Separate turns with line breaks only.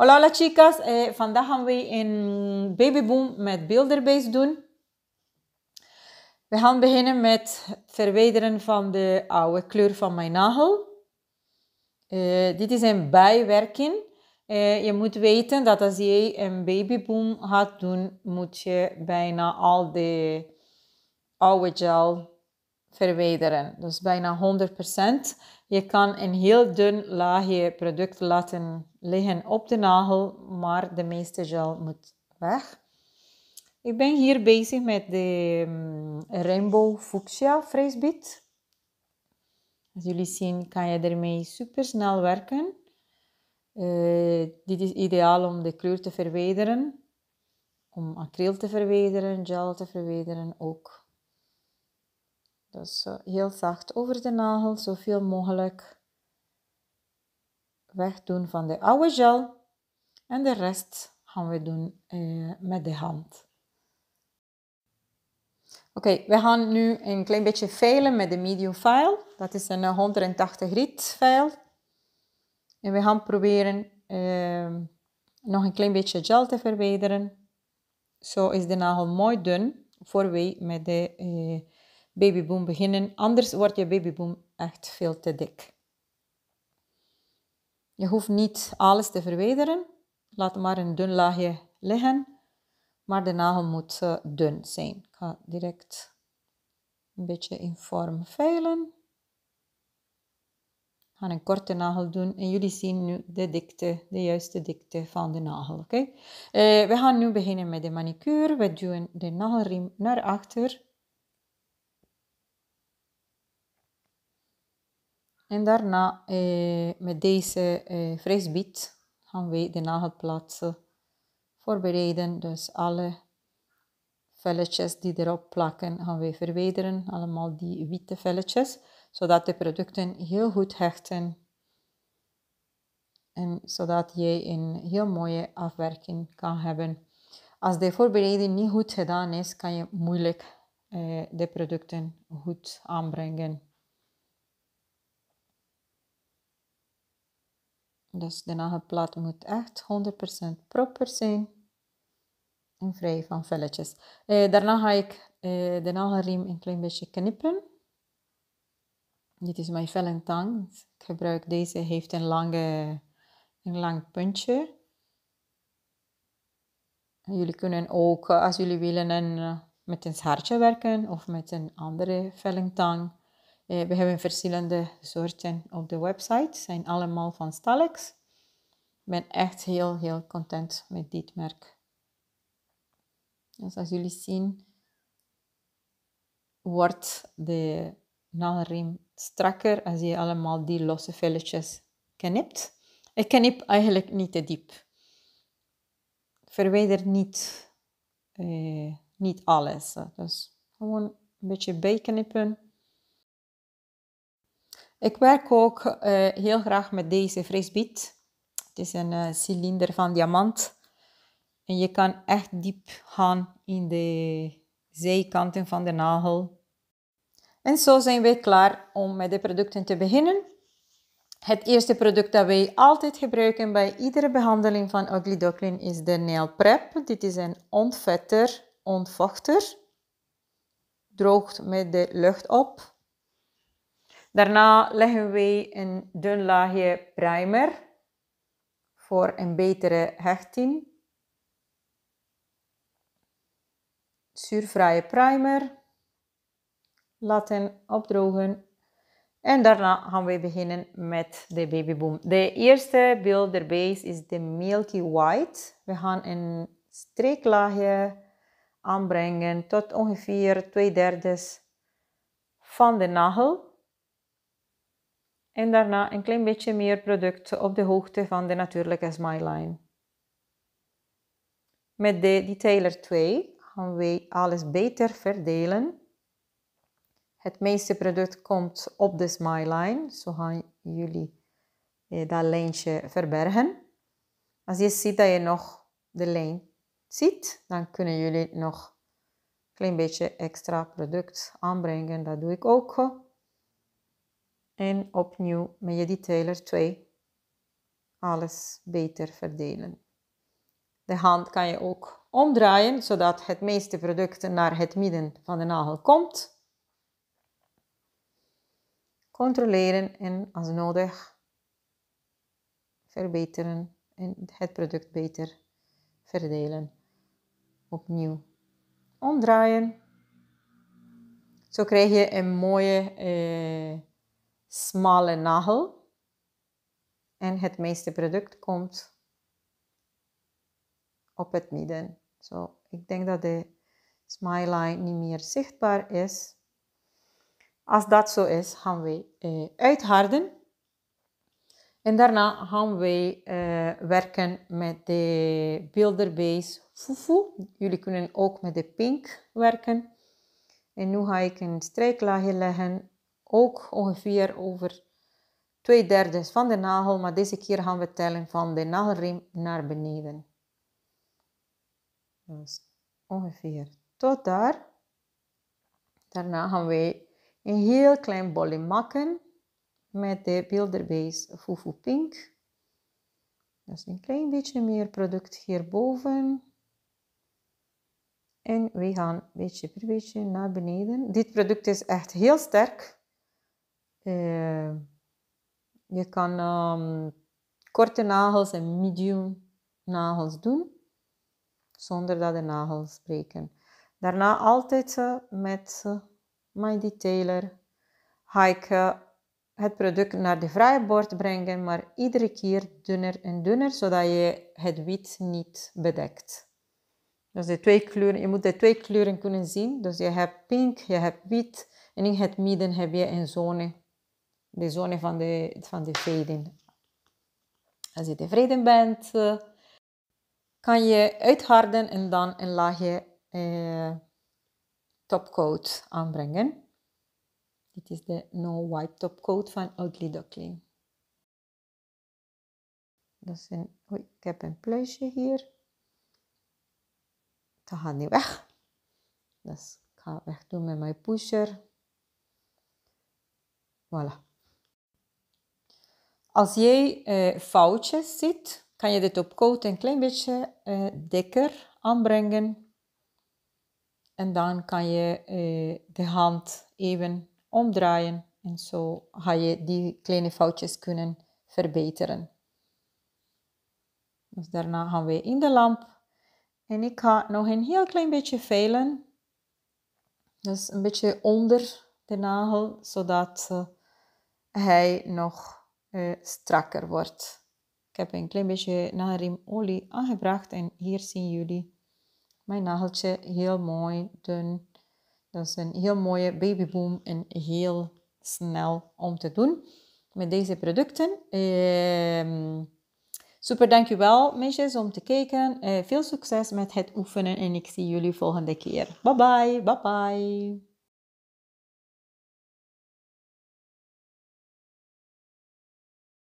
Hola, hola chicas. Eh, vandaag gaan we een babyboom met builderbase doen. We gaan beginnen met het verwijderen van de oude kleur van mijn nagel. Eh, dit is een bijwerking. Eh, je moet weten dat als je een babyboom gaat doen, moet je bijna al de oude gel verwijderen. Dus bijna 100%. Je kan een heel dun laagje product laten liggen op de nagel, maar de meeste gel moet weg. Ik ben hier bezig met de mm, Rainbow Fuchsia Frisbeet. Als jullie zien kan je ermee super snel werken. Eh, dit is ideaal om de kleur te verwijderen, om acryl te verwijderen, gel te verwijderen ook. Dus heel zacht over de nagel, zoveel mogelijk wegdoen van de oude gel. En de rest gaan we doen eh, met de hand. Oké, we gaan nu een klein beetje filen met de medium file. Dat is een 180 grit file. En we gaan proberen ehm, nog een klein beetje gel te verwijderen. Zo is de nagel mooi dun voor we met de eh, babyboom beginnen, anders wordt je babyboom echt veel te dik. Je hoeft niet alles te verwijderen, laat maar een dun laagje liggen, maar de nagel moet eh, dun zijn. Ik ga direct een beetje in vorm veilen. Ik een korte nagel doen en jullie zien nu de dikte, de juiste dikte van de nagel. Oké? Eh, we gaan nu beginnen met de manicure. We duwen de nagelriem naar achter En daarna eh, met deze eh, gaan we de nagelplaatsen voorbereiden. Dus alle velletjes die erop plakken gaan we verwijderen. Allemaal die witte velletjes, zodat de producten heel goed hechten. En zodat je een heel mooie afwerking kan hebben. Als de voorbereiding niet goed gedaan is, kan je moeilijk eh, de producten goed aanbrengen. Dus de nagelplaat moet echt 100% proper zijn en vrij van velletjes. Eh, daarna ga ik eh, de nagelriem een klein beetje knippen. Dit is mijn vel tang. Ik gebruik deze, heeft een, lange, een lang puntje. jullie kunnen ook, eh, als jullie willen, een, eh, met een schaartje werken of met een andere vel tang. Eh, we hebben verschillende soorten op de website. Zijn allemaal van Stalex. Ik ben echt heel, heel content met dit merk. Dus als jullie zien, wordt de nagelriem strakker als je allemaal die losse velletjes knipt. Ik knip eigenlijk niet te diep. verwijder niet, eh, niet alles. Dus gewoon een beetje bijknippen ik werk ook eh, heel graag met deze frisbeet. Het is een eh, cilinder van diamant. En je kan echt diep gaan in de zijkanten van de nagel. En zo zijn wij klaar om met de producten te beginnen. Het eerste product dat wij altijd gebruiken bij iedere behandeling van Ugly is de Nail Prep. Dit is een ontvetter, ontvochter. Droogt met de lucht op. Daarna leggen wij een dun laagje primer voor een betere hechting. Zuurvrije primer. Laten opdrogen. En daarna gaan we beginnen met de babyboom. De eerste Base is de Milky White. We gaan een streeklaagje aanbrengen tot ongeveer twee derde van de nagel en daarna een klein beetje meer product op de hoogte van de natuurlijke smile Met de detailer 2 gaan we alles beter verdelen. Het meeste product komt op de smile zo gaan jullie eh, dat lijntje verbergen. Als je ziet dat je nog de lijn ziet, dan kunnen jullie nog een klein beetje extra product aanbrengen. Dat doe ik ook. En opnieuw met je detailer 2 alles beter verdelen. De hand kan je ook omdraaien, zodat het meeste product naar het midden van de nagel komt. Controleren en als nodig verbeteren en het product beter verdelen. Opnieuw omdraaien. Zo krijg je een mooie eh, smalle nagel. En het meeste product komt op het midden. Zo, ik denk dat de smile line niet meer zichtbaar is. Als dat zo is, gaan we eh, uitharden. En daarna gaan we eh, werken met de Base Fufu. Jullie kunnen ook met de pink werken. En nu ga ik een strijklaagje leggen ook ongeveer over twee derde van de nagel, maar deze keer gaan we tellen van de nagelriem naar beneden. Dus ongeveer tot daar. Daarna gaan we een heel klein bolletje maken met de Builderbase Fufu Pink. Dus een klein beetje meer product hierboven. En we gaan beetje per beetje naar beneden. Dit product is echt heel sterk. Eh, je kan ehm, korte nagels en medium nagels doen, zonder dat de nagels breken. Daarna altijd met uh, my detailer ga ik het product naar de vrije bord brengen, maar iedere keer dunner en dunner, zodat je het wit niet bedekt. Dus de twee kleuren, je moet de twee kleuren kunnen zien. Dus je hebt pink, je hebt wit en in het midden heb je een zone de zone van de, van de fading. Als je tevreden bent, eh, kan je uitharden en dan een laagje eh, topcoat aanbrengen. Dit is de No White Topcoat van Ugly Duckling. Dat is een, ik heb een pluisje hier. Dat gaat niet weg. dat dus ga het wegdoen met mijn pusher. Voilà. Als jij eh, foutjes ziet, kan je dit op een klein beetje eh, dikker aanbrengen. En dan kan je eh, de hand even omdraaien. En zo ga je die kleine foutjes kunnen verbeteren. Dus daarna gaan we in de lamp. En ik ga nog een heel klein beetje velen. Dus een beetje onder de nagel, zodat eh, hij nog eh, strakker wordt. Ik heb een klein beetje nagelriemolie aangebracht en hier zien jullie mijn nageltje heel mooi dun. Dat is een heel mooie babyboom en heel snel om te doen met deze producten. Ehm, super, dankjewel meisjes om te kijken. Eh, veel succes met het oefenen en ik zie jullie volgende keer. Bye bye, bye bye.